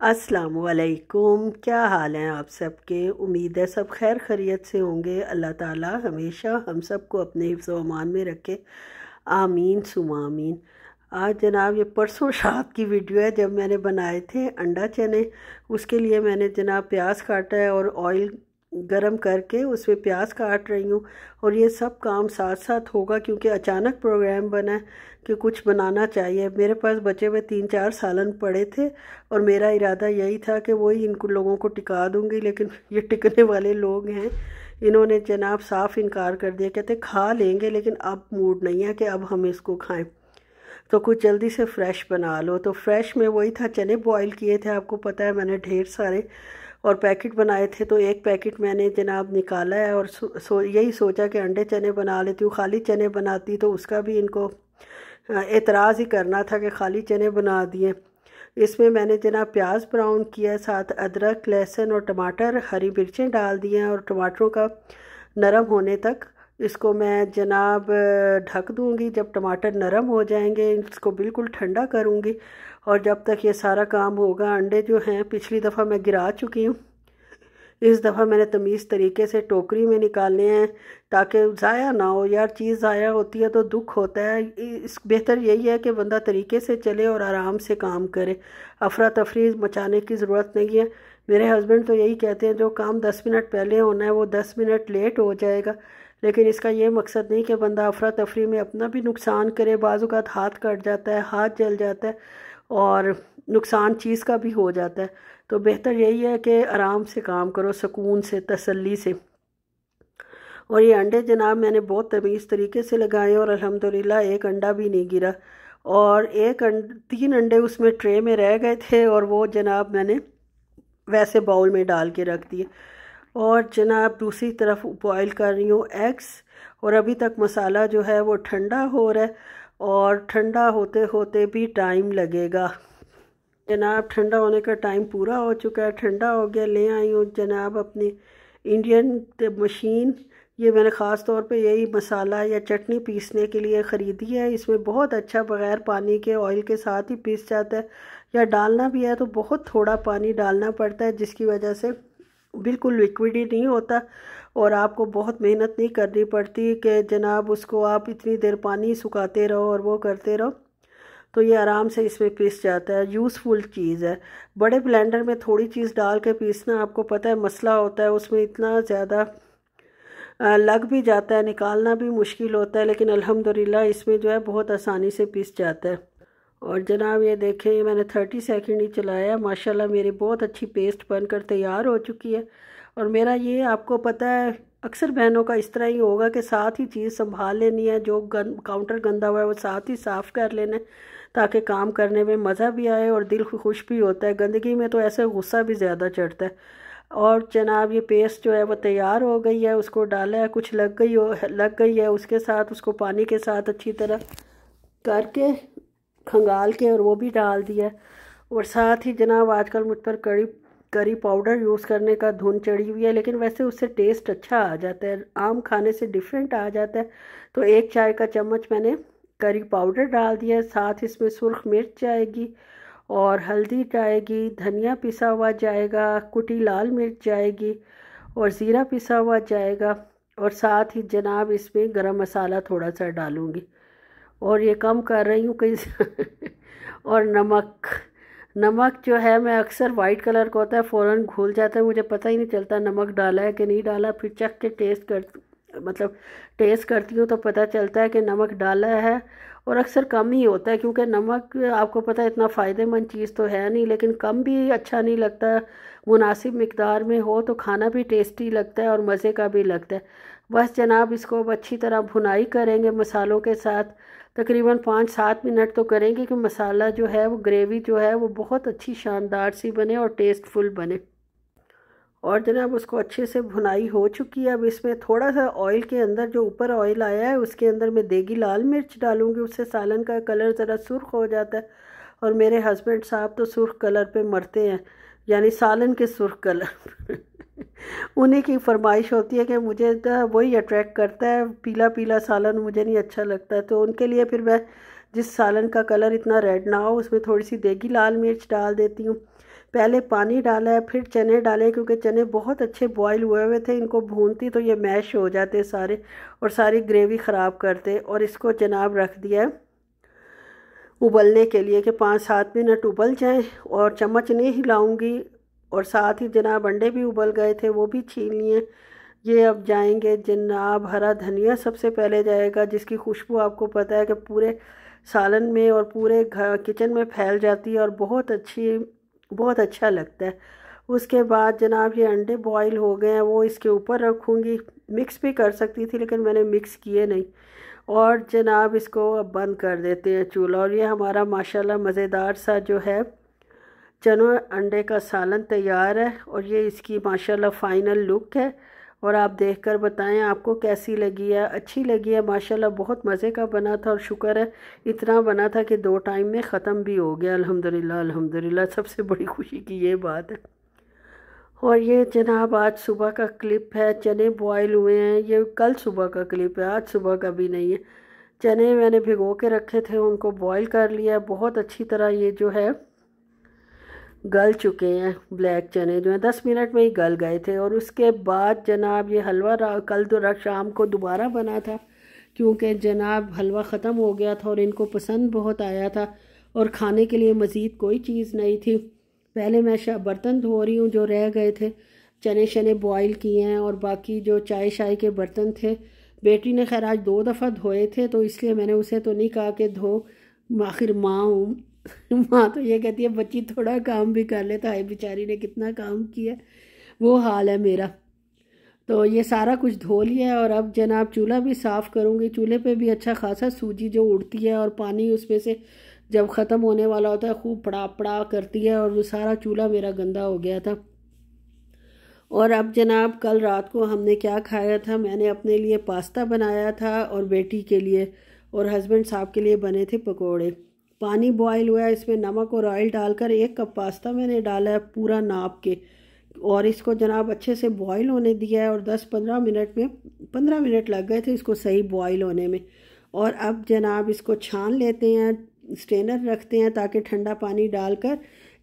वालेकुम क्या हाल हैं आप सबके उम्मीद है सब खैर खरीत से होंगे अल्लाह ताला हमेशा हम सब को अपने हिफ्स अमान में रखे आमीन सुमा आमीन आज जनाब ये परसों शाद की वीडियो है जब मैंने बनाए थे अंडा चने उसके लिए मैंने जनाब प्याज काटा है और ऑयल गरम करके उसमें प्याज काट रही हूँ और ये सब काम साथ साथ होगा क्योंकि अचानक प्रोग्राम बना है कि कुछ बनाना चाहिए मेरे पास बचे हुए तीन चार सालन पड़े थे और मेरा इरादा यही था कि वही इन लोगों को टिका दूँगी लेकिन ये टिकने वाले लोग हैं इन्होंने जनाब साफ इनकार कर दिया कहते खा लेंगे लेकिन अब मूड नहीं है कि अब हम इसको खाएँ तो कुछ जल्दी से फ्रेश बना लो तो फ्रेश में वही था चने बॉईल किए थे आपको पता है मैंने ढेर सारे और पैकेट बनाए थे तो एक पैकेट मैंने जनाब निकाला है और सो, सो यही सोचा कि अंडे चने बना लेती हूँ खाली चने बनाती तो उसका भी इनको एतराज़ ही करना था कि खाली चने बना दिए इसमें मैंने जना प्याज ब्राउन किया साथ अदरक लहसुन और टमाटर हरी मिर्चें डाल दिए और टमाटरों का नरम होने तक इसको मैं जनाब ढक दूंगी जब टमाटर नरम हो जाएंगे इसको बिल्कुल ठंडा करूंगी और जब तक ये सारा काम होगा अंडे जो हैं पिछली दफ़ा मैं गिरा चुकी हूँ इस दफ़ा मैंने तमीज़ तरीके से टोकरी में निकालने हैं ताकि ज़ाया ना हो यार चीज़ ज़ाया होती है तो दुख होता है इस बेहतर यही है कि बंदा तरीके से चले और आराम से काम करे अफरा तफरी मचाने की ज़रूरत नहीं है मेरे हस्बैंड तो यही कहते हैं जो काम दस मिनट पहले होना है वो दस मिनट लेट हो जाएगा लेकिन इसका यह मकसद नहीं कि बंदा अफरा तफरी में अपना भी नुकसान करे का हाथ कट जाता है हाथ जल जाता है और नुकसान चीज़ का भी हो जाता है तो बेहतर यही है कि आराम से काम करो सुकून से तसल्ली से और ये अंडे जनाब मैंने बहुत तमीज़ तरीके से लगाए और अल्हम्दुलिल्लाह एक अंडा भी नहीं गिरा और एक अंड तीन अंडे उसमें ट्रे में रह गए थे और वो जनाब मैंने वैसे बाउल में डाल के रख दिए और जनाब दूसरी तरफ बॉयल कर रही हूँ एग्स और अभी तक मसाला जो है वो ठंडा हो रहा है और ठंडा होते होते भी टाइम लगेगा जनाब ठंडा होने का टाइम पूरा हो चुका है ठंडा हो गया ले आई हूँ जनाब अपनी इंडियन मशीन ये मैंने ख़ास तौर पे यही मसाला या चटनी पीसने के लिए ख़रीदी है इसमें बहुत अच्छा बग़ैर पानी के ऑयल के साथ ही पीस जाता है या डालना भी है तो बहुत थोड़ा पानी डालना पड़ता है जिसकी वजह से बिल्कुल लिक्विड ही नहीं होता और आपको बहुत मेहनत नहीं करनी पड़ती कि जनाब उसको आप इतनी देर पानी सुखाते रहो और वो करते रहो तो ये आराम से इसमें पीस जाता है यूज़फुल चीज़ है बड़े ब्लेंडर में थोड़ी चीज़ डाल के पीसना आपको पता है मसला होता है उसमें इतना ज़्यादा लग भी जाता है निकालना भी मुश्किल होता है लेकिन अल्हम्दुलिल्लाह इसमें जो है बहुत आसानी से पीस जाता है और जनाब ये देखें ये मैंने थर्टी सेकेंड ही चलाया माशाल्लाह मेरी बहुत अच्छी पेस्ट बनकर तैयार हो चुकी है और मेरा ये आपको पता है अक्सर बहनों का इस तरह ही होगा कि साथ ही चीज़ संभाल लेनी है जो गन काउंटर गंदा हुआ है वो साथ ही साफ़ कर लेना ताकि काम करने में मज़ा भी आए और दिल खुश भी होता है गंदगी में तो ऐसे गुस्सा भी ज़्यादा चढ़ता है और जनाब ये पेस्ट जो है वो तैयार हो गई है उसको डाला है कुछ लग गई हो लग गई है उसके साथ उसको पानी के साथ अच्छी तरह करके खंगाल के और वो भी डाल दिया और साथ ही जनाब आजकल मुझ पर कड़ी करी पाउडर यूज़ करने का धुन चढ़ी हुई है लेकिन वैसे उससे टेस्ट अच्छा आ जाता है आम खाने से डिफरेंट आ जाता है तो एक चाय का चम्मच मैंने करी पाउडर डाल दिया साथ इसमें सुर्ख मिर्च जाएगी और हल्दी जाएगी धनिया पिसा हुआ जाएगा कुटी लाल मिर्च जाएगी और ज़ीरा पिसा हुआ जाएगा और साथ ही जनाब इसमें गरम मसाला थोड़ा सा डालूँगी और ये कम कर रही हूँ कहीं और नमक नमक जो है मैं अक्सर वाइट कलर का होता है फ़ौरन घुल जाता है मुझे पता ही नहीं चलता नमक डाला है कि नहीं डाला फिर चख के टेस्ट कर मतलब टेस्ट करती हूँ तो पता चलता है कि नमक डाला है और अक्सर कम ही होता है क्योंकि नमक आपको पता है इतना फ़ायदेमंद चीज़ तो है नहीं लेकिन कम भी अच्छा नहीं लगता मुनासिब मकदार में हो तो खाना भी टेस्टी लगता है और मज़े का भी लगता है बस जनाब इसको अब अच्छी तरह भुनाई करेंगे मसालों के साथ तकरीबन पाँच सात मिनट तो करेंगे कि मसाला जो है वो ग्रेवी जो है वो बहुत अच्छी शानदार सी बने और टेस्टफुल बने और जनाब उसको अच्छे से भुनाई हो चुकी है अब इसमें थोड़ा सा ऑयल के अंदर जो ऊपर ऑयल आया है उसके अंदर मैं देगी लाल मिर्च डालूँगी उससे सालन का कलर ज़रा सुर्ख हो जाता है और मेरे हस्बैंड साहब तो सुर्ख कलर पे मरते हैं यानी सालन के सुर्ख कलर उन्हीं की फरमाइश होती है कि मुझे तो वही अट्रैक्ट करता है पीला पीला सालन मुझे नहीं अच्छा लगता तो उनके लिए फिर मैं जिस सालन का कलर इतना रेड ना हो उसमें थोड़ी सी देगी लाल मिर्च डाल देती हूँ पहले पानी डाला है फिर चने डाले क्योंकि चने बहुत अच्छे बॉयल हुए हुए थे इनको भूनती तो ये मैश हो जाते सारे और सारी ग्रेवी ख़राब करते और इसको जनाब रख दिया उबलने के लिए कि पाँच सात मिनट उबल जाएँ और चम्मच नहीं हिलाऊँगी और साथ ही जनाब अंडे भी उबल गए थे वो भी छीन लिए ये अब जाएंगे जनाब हरा धनिया सबसे पहले जाएगा जिसकी खुशबू आपको पता है कि पूरे सालन में और पूरे घर किचन में फैल जाती है और बहुत अच्छी बहुत अच्छा लगता है उसके बाद जनाब ये अंडे बॉईल हो गए हैं वो इसके ऊपर रखूँगी मिक्स भी कर सकती थी लेकिन मैंने मिक्स किए नहीं और जनाब इसको अब बंद कर देते हैं चूल्हा और ये हमारा माशाल्लाह मज़ेदार सा जो है चनो अंडे का सालन तैयार है और ये इसकी माशाल्लाह फ़ाइनल लुक है और आप देखकर बताएं आपको कैसी लगी है अच्छी लगी है माशाल्लाह बहुत मज़े का बना था और शुक्र है इतना बना था कि दो टाइम में ख़त्म भी हो गया अल्हम्दुलिल्लाह अल्हम्दुलिल्लाह सबसे बड़ी खुशी की ये बात है और ये जनाब आज सुबह का क्लिप है चने बॉयल हुए हैं ये कल सुबह का क्लिप है आज सुबह का भी नहीं है चने मैंने भिगो के रखे थे उनको बॉयल कर लिया बहुत अच्छी तरह ये जो है गल चुके हैं ब्लैक चने जो हैं दस मिनट में ही गल गए थे और उसके बाद जनाब ये हलवा कल तो शाम को दोबारा बना था क्योंकि जनाब हलवा ख़त्म हो गया था और इनको पसंद बहुत आया था और खाने के लिए मज़ीद कोई चीज़ नहीं थी पहले मैं बर्तन धो रही हूँ जो रह गए थे चने शने बॉयल किए हैं और बाकी जो चाय शाय के बर्तन थे बेटी ने खैर आज दो दफ़ा धोए थे तो इसलिए मैंने उसे तो नहीं कहा कि धो आखिर माँ हूँ माँ तो ये कहती है बच्ची थोड़ा काम भी कर ले तो आए बेचारी ने कितना काम किया वो हाल है मेरा तो ये सारा कुछ धो लिया और अब जनाब चूल्हा भी साफ़ करूँगी चूल्हे पे भी अच्छा खासा सूजी जो उड़ती है और पानी उसमें से जब ख़त्म होने वाला होता है खूब पड़ा पड़ा करती है और वो सारा चूल्हा मेरा गंदा हो गया था और अब जनाब कल रात को हमने क्या खाया था मैंने अपने लिए पास्ता बनाया था और बेटी के लिए और हस्बैंड साहब के लिए बने थे पकौड़े पानी बॉयल हुआ है इसमें नमक और ऑयल डालकर एक कप पास्ता मैंने डाला है पूरा नाप के और इसको जनाब अच्छे से बॉयल होने दिया है और 10-15 मिनट में 15 मिनट लग गए थे इसको सही बॉयल होने में और अब जनाब इसको छान लेते हैं स्ट्रेनर रखते हैं ताकि ठंडा पानी डालकर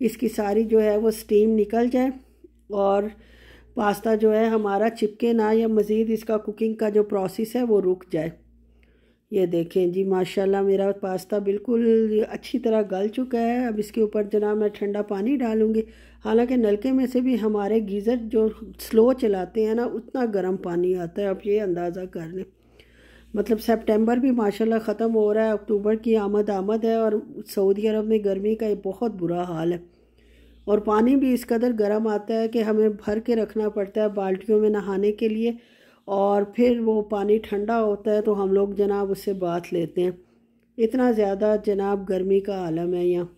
इसकी सारी जो है वो स्टीम निकल जाए और पास्ता जो है हमारा चिपके ना या मज़ीद इसका कुकिंग का जो प्रोसेस है वो रुक जाए ये देखें जी माशाल्लाह मेरा पास्ता बिल्कुल अच्छी तरह गल चुका है अब इसके ऊपर जना मैं ठंडा पानी डालूँगी हालांकि नलके में से भी हमारे गीज़र जो स्लो चलाते हैं ना उतना गर्म पानी आता है आप ये अंदाज़ा कर लें मतलब सितंबर भी माशाल्लाह ख़त्म हो रहा है अक्टूबर की आमद आमद है और सऊदी अरब में गर्मी का बहुत बुरा हाल है और पानी भी इस कदर गर्म आता है कि हमें भर के रखना पड़ता है बाल्टियों में नहाने के लिए और फिर वो पानी ठंडा होता है तो हम लोग जनाब उससे बात लेते हैं इतना ज़्यादा जनाब गर्मी का आलम है यहाँ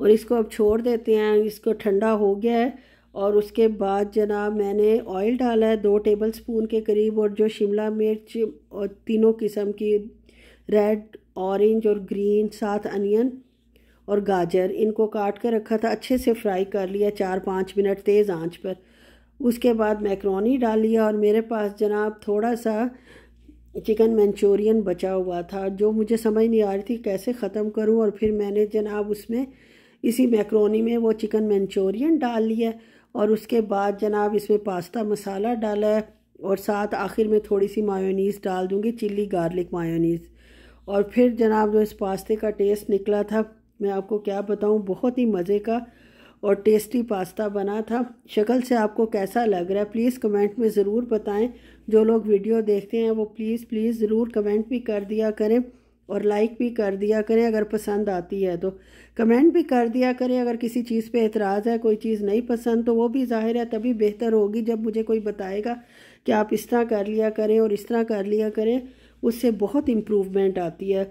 और इसको अब छोड़ देते हैं इसको ठंडा हो गया है और उसके बाद जनाब मैंने ऑयल डाला है दो टेबल स्पून के करीब और जो शिमला मिर्च और तीनों किस्म की रेड ऑरेंज और ग्रीन साथ अनियन और गाजर इनको काट कर रखा था अच्छे से फ्राई कर लिया चार पाँच मिनट तेज़ आंच पर उसके बाद मैक्रोनी डाली और मेरे पास जनाब थोड़ा सा चिकन मंचूरियन बचा हुआ था जो मुझे समझ नहीं आ रही थी कैसे ख़त्म करूं और फिर मैंने जनाब उसमें इसी मैक्रोनी में वो चिकन मंचूरियन डाल लिया और उसके बाद जनाब इसमें पास्ता मसाला डाला है और साथ आखिर में थोड़ी सी मायोनीस डाल दूँगी चिल्ली गार्लिक मायोनीस और फिर जनाब जो इस पास्ते का टेस्ट निकला था मैं आपको क्या बताऊँ बहुत ही मज़े का और टेस्टी पास्ता बना था शक्ल से आपको कैसा लग रहा है प्लीज़ कमेंट में ज़रूर बताएं जो लोग वीडियो देखते हैं वो प्लीज़ प्लीज़ ज़रूर कमेंट भी कर दिया करें और लाइक भी कर दिया करें अगर पसंद आती है तो कमेंट भी कर दिया करें अगर किसी चीज़ पे एतराज़ है कोई चीज़ नहीं पसंद तो वो भी ज़ाहिर है तभी बेहतर होगी जब मुझे कोई बताएगा कि आप इस तरह कर लिया करें और इस तरह कर लिया करें उससे बहुत इम्प्रूवमेंट आती है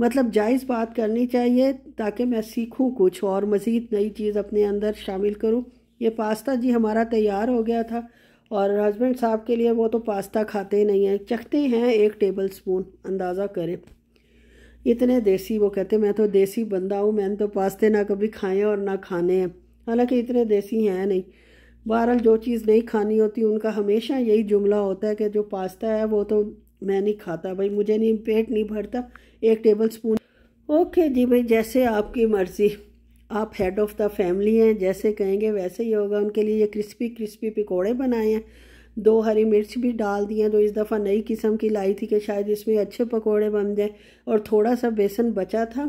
मतलब जायज़ बात करनी चाहिए ताकि मैं सीखूं कुछ और मज़ीद नई चीज़ अपने अंदर शामिल करूं ये पास्ता जी हमारा तैयार हो गया था और हस्बैंड साहब के लिए वो तो पास्ता खाते ही नहीं हैं चखते हैं एक टेबल स्पून अंदाज़ा करें इतने देसी वो कहते मैं तो देसी बंदा हूँ मैंने तो पास्ते ना कभी खाए और ना खाने हैं हालांकि इतने देसी हैं नहीं बहरहाल जो चीज़ नहीं खानी होती उनका हमेशा यही जुमला होता है कि जो पास्ता है वो तो मैं नहीं खाता भाई मुझे नहीं पेट नहीं भरता एक टेबल स्पून ओके जी भाई जैसे आपकी मर्ज़ी आप हेड ऑफ़ द फैमिली हैं जैसे कहेंगे वैसे ही होगा उनके लिए ये क्रिस्पी क्रिस्पी पकौड़े बनाए हैं दो हरी मिर्च भी डाल दी हैं तो इस दफ़ा नई किस्म की लाई थी कि शायद इसमें अच्छे पकौड़े बन जाएँ और थोड़ा सा बेसन बचा था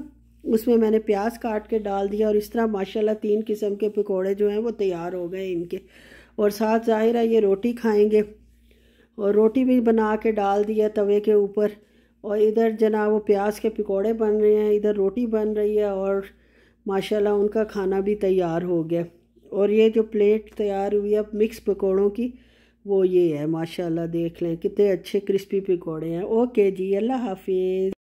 उसमें मैंने प्याज काट के डाल दिया और इस तरह माशाल्लाह तीन किस्म के पकोड़े जो हैं वो तैयार हो गए इनके और साथ ज़ाहिर है ये रोटी खाएंगे और रोटी भी बना के डाल दिया तवे के ऊपर और इधर जना वो प्याज के पकोड़े बन रहे हैं इधर रोटी बन रही है और माशाल्लाह उनका खाना भी तैयार हो गया और ये जो प्लेट तैयार हुई है मिक्स पकौड़ों की वो ये है माशाल्लाह देख लें कितने अच्छे क्रिस्पी पकौड़े हैं ओके जी अल्लाह हाफिज़